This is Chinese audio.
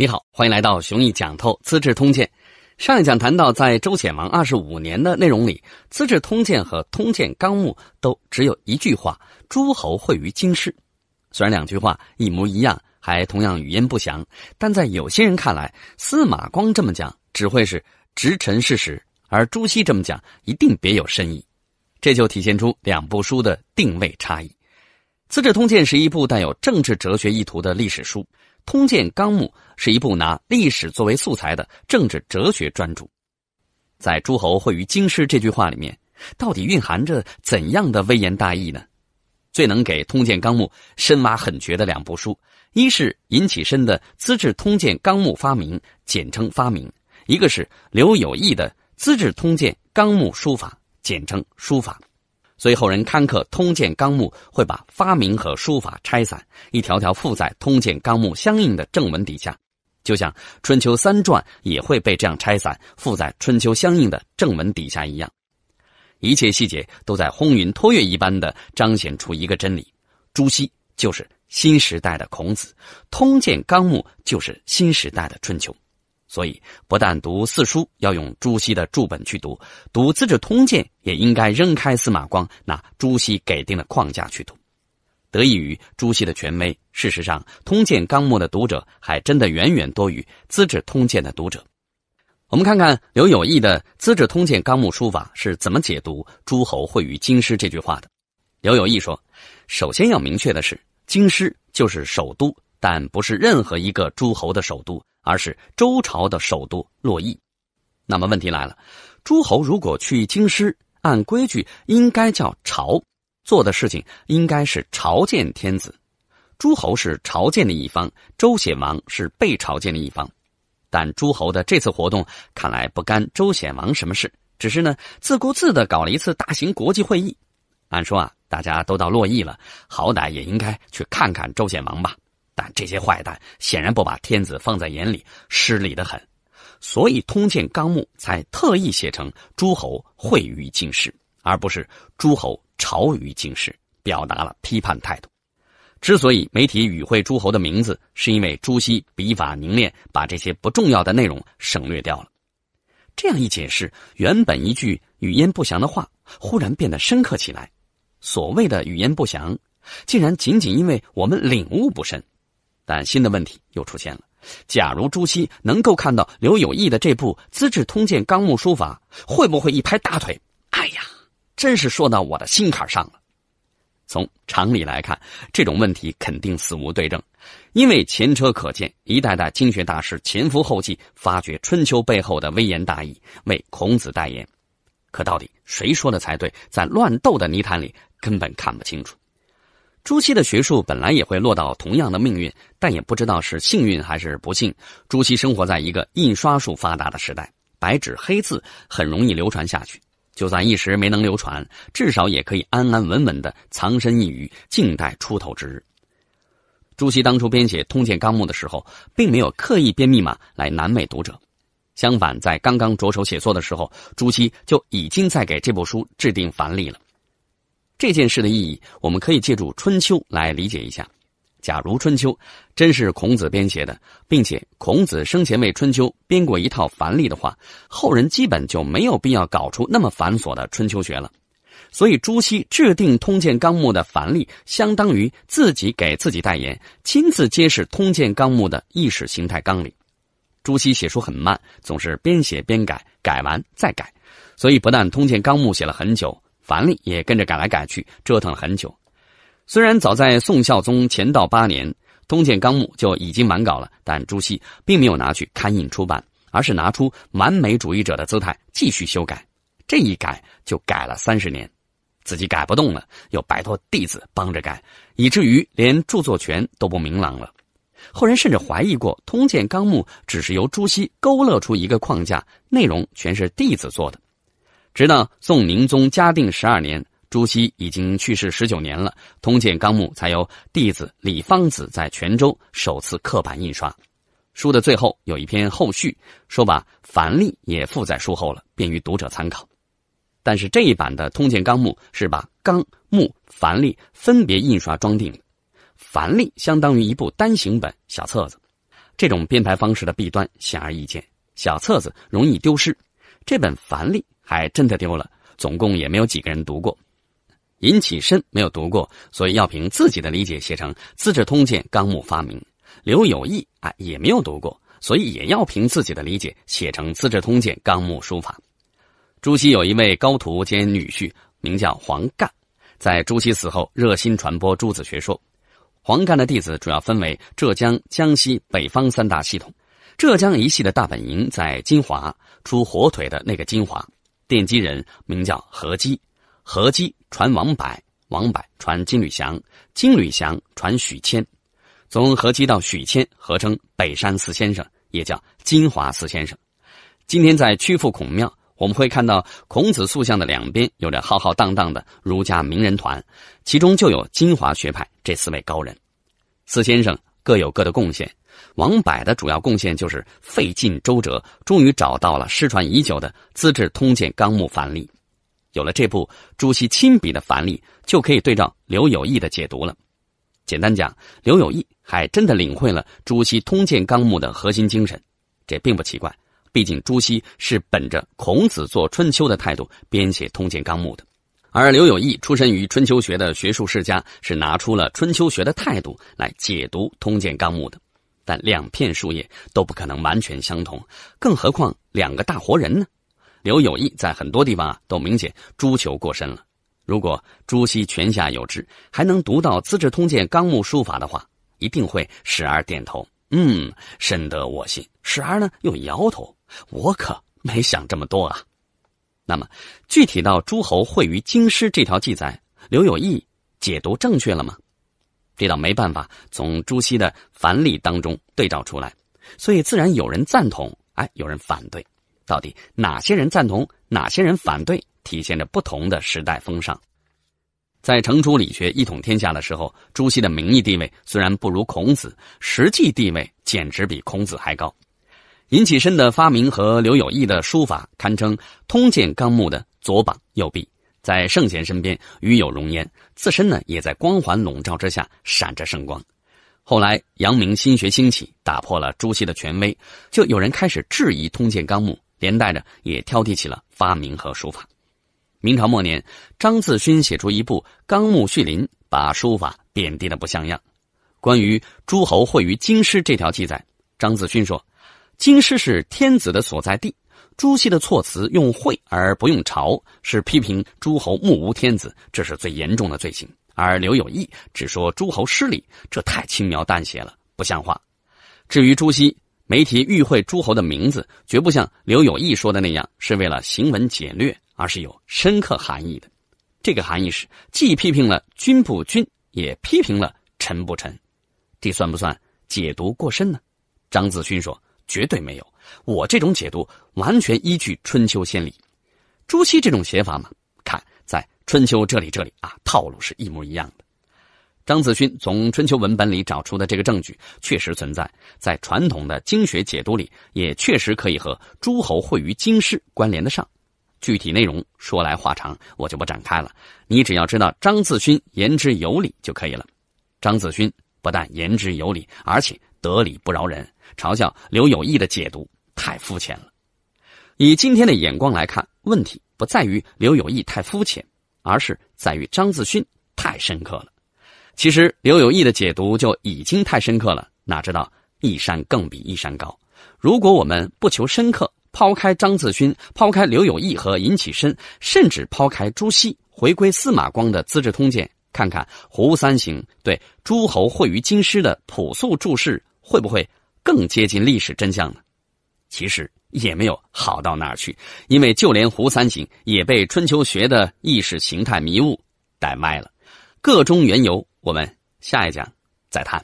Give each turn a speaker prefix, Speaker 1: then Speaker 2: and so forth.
Speaker 1: 你好，欢迎来到《雄毅讲透资治通鉴》。上一讲谈到，在周显王二十五年的内容里，《资治通鉴》和《通鉴纲目》都只有一句话：“诸侯会于京师。”虽然两句话一模一样，还同样语焉不详，但在有些人看来，司马光这么讲只会是直陈事实，而朱熹这么讲一定别有深意。这就体现出两部书的定位差异。《资治通鉴》是一部带有政治哲学意图的历史书。《通鉴纲目》是一部拿历史作为素材的政治哲学专著，在诸侯会于京师这句话里面，到底蕴含着怎样的微言大义呢？最能给《通鉴纲目》深挖狠掘的两部书，一是尹起深的《资治通鉴纲目发明》，简称“发明”；一个是刘有义的《资治通鉴纲目书法》，简称“书法”。所以后人刊刻《通鉴纲目》会把发明和书法拆散，一条条附在《通鉴纲目》相应的正文底下，就像《春秋三传》也会被这样拆散，附在《春秋》相应的正文底下一样。一切细节都在轰云托月一般的彰显出一个真理：朱熹就是新时代的孔子，《通鉴纲目》就是新时代的《春秋》。所以，不但读四书要用朱熹的注本去读，读《资治通鉴》也应该扔开司马光，那朱熹给定的框架去读。得益于朱熹的权威，事实上，《通鉴纲目》的读者还真的远远多于《资治通鉴》的读者。我们看看刘友义的《资治通鉴纲目》书法是怎么解读“诸侯会于京师”这句话的。刘友义说：“首先要明确的是，京师就是首都，但不是任何一个诸侯的首都。”而是周朝的首都洛邑，那么问题来了：诸侯如果去京师，按规矩应该叫朝，做的事情应该是朝见天子，诸侯是朝见的一方，周显王是被朝见的一方。但诸侯的这次活动看来不干周显王什么事，只是呢自顾自的搞了一次大型国际会议。按说啊，大家都到洛邑了，好歹也应该去看看周显王吧。但这些坏蛋显然不把天子放在眼里，失礼的很，所以《通鉴纲目》才特意写成“诸侯会于京师”，而不是“诸侯朝于京师”，表达了批判态度。之所以媒体与会诸侯的名字，是因为朱熹笔法凝练，把这些不重要的内容省略掉了。这样一解释，原本一句语焉不详的话，忽然变得深刻起来。所谓的语焉不详，竟然仅仅因为我们领悟不深。但新的问题又出现了：假如朱熹能够看到刘有义的这部《资治通鉴纲目》书法，会不会一拍大腿？哎呀，真是说到我的心坎上了！从常理来看，这种问题肯定死无对证，因为前车可鉴，一代代经学大师前赴后继，发掘春秋背后的微言大义，为孔子代言。可到底谁说的才对？在乱斗的泥潭里，根本看不清楚。朱熹的学术本来也会落到同样的命运，但也不知道是幸运还是不幸。朱熹生活在一个印刷术发达的时代，白纸黑字很容易流传下去。就算一时没能流传，至少也可以安安稳稳的藏身一隅，静待出头之日。朱熹当初编写《通鉴纲目》的时候，并没有刻意编密码来难为读者，相反，在刚刚着手写作的时候，朱熹就已经在给这部书制定繁例了。这件事的意义，我们可以借助《春秋》来理解一下。假如《春秋》真是孔子编写的，并且孔子生前为《春秋》编过一套繁例的话，后人基本就没有必要搞出那么繁琐的《春秋学》了。所以，朱熹制定《通鉴纲目》的繁例，相当于自己给自己代言，亲自揭示《通鉴纲目》的意识形态纲领。朱熹写书很慢，总是边写边改，改完再改，所以不但《通鉴纲目》写了很久。樊丽也跟着改来改去，折腾了很久。虽然早在宋孝宗乾道八年，《通鉴纲目》就已经完稿了，但朱熹并没有拿去刊印出版，而是拿出完美主义者的姿态继续修改。这一改就改了三十年，自己改不动了，又拜托弟子帮着改，以至于连著作权都不明朗了。后人甚至怀疑过，《通鉴纲目》只是由朱熹勾勒出一个框架，内容全是弟子做的。直到宋宁宗嘉定十二年，朱熹已经去世十九年了，《通鉴纲目》才由弟子李方子在泉州首次刻版印刷。书的最后有一篇后续，说把樊例也附在书后了，便于读者参考。但是这一版的《通鉴纲目》是把纲目樊例分别印刷装订，樊例相当于一部单行本小册子，这种编排方式的弊端显而易见，小册子容易丢失。这本樊例。还真的丢了，总共也没有几个人读过。尹起深没有读过，所以要凭自己的理解写成《资治通鉴纲目发明》。刘有义啊也没有读过，所以也要凭自己的理解写成《资治通鉴纲目书法》。朱熹有一位高徒兼女婿，名叫黄干，在朱熹死后，热心传播朱子学说。黄干的弟子主要分为浙江、江西、北方三大系统。浙江一系的大本营在金华，出火腿的那个金华。奠基人名叫何基，何基传王柏，王柏传金履祥，金履祥传许谦，从何基到许谦合称北山四先生，也叫金华四先生。今天在曲阜孔庙，我们会看到孔子塑像的两边有着浩浩荡荡的儒家名人团，其中就有金华学派这四位高人，四先生各有各的贡献。王柏的主要贡献就是费尽周折，终于找到了失传已久的《资治通鉴纲目》范例。有了这部朱熹亲笔的范例，就可以对照刘有义的解读了。简单讲，刘有义还真的领会了朱熹《通鉴纲目》的核心精神，这并不奇怪。毕竟朱熹是本着孔子做《春秋》的态度编写《通鉴纲目》的，而刘有义出身于春秋学的学术世家，是拿出了春秋学的态度来解读《通鉴纲目》的。但两片树叶都不可能完全相同，更何况两个大活人呢？刘有义在很多地方啊都明显诛求过深了。如果朱熹泉下有知，还能读到《资治通鉴纲目》书法的话，一定会时而点头，嗯，深得我心；时而呢又摇头，我可没想这么多啊。那么，具体到诸侯会于京师这条记载，刘有义解读正确了吗？这倒没办法从朱熹的繁理当中对照出来，所以自然有人赞同，哎，有人反对。到底哪些人赞同，哪些人反对，体现着不同的时代风尚。在程朱理学一统天下的时候，朱熹的名义地位虽然不如孔子，实际地位简直比孔子还高。尹起深的发明和刘有义的书法，堪称《通鉴纲目》的左膀右臂。在圣贤身边，与有容焉；自身呢，也在光环笼罩之下，闪着圣光。后来，阳明心学兴起，打破了朱熹的权威，就有人开始质疑《通鉴纲目》，连带着也挑剔起了发明和书法。明朝末年，张自勋写出一部《纲目序林》，把书法贬低的不像样。关于诸侯会于京师这条记载，张自勋说：“京师是天子的所在地。”朱熹的措辞用“会”而不用“朝”，是批评诸侯目无天子，这是最严重的罪行；而刘有义只说诸侯失礼，这太轻描淡写了，不像话。至于朱熹没提御会诸侯的名字，绝不像刘有义说的那样是为了行文简略，而是有深刻含义的。这个含义是既批评了君不君，也批评了臣不臣，这算不算解读过深呢？张子勋说。绝对没有，我这种解读完全依据《春秋》先例。朱熹这种写法嘛，看在《春秋》这里这里啊，套路是一模一样的。张子勋从《春秋》文本里找出的这个证据确实存在，在传统的经学解读里也确实可以和诸侯会于京师关联的上。具体内容说来话长，我就不展开了。你只要知道张子勋言之有理就可以了。张子勋不但言之有理，而且得理不饶人。嘲笑刘有义的解读太肤浅了。以今天的眼光来看，问题不在于刘有义太肤浅，而是在于张自勋太深刻了。其实刘有义的解读就已经太深刻了，哪知道一山更比一山高？如果我们不求深刻，抛开张自勋，抛开刘有义和尹启深，甚至抛开朱熹，回归司马光的《资治通鉴》，看看胡三省对诸侯会于京师的朴素注释，会不会？更接近历史真相呢？其实也没有好到哪儿去，因为就连胡三省也被春秋学的意识形态迷雾带歪了。各中缘由，我们下一讲再谈。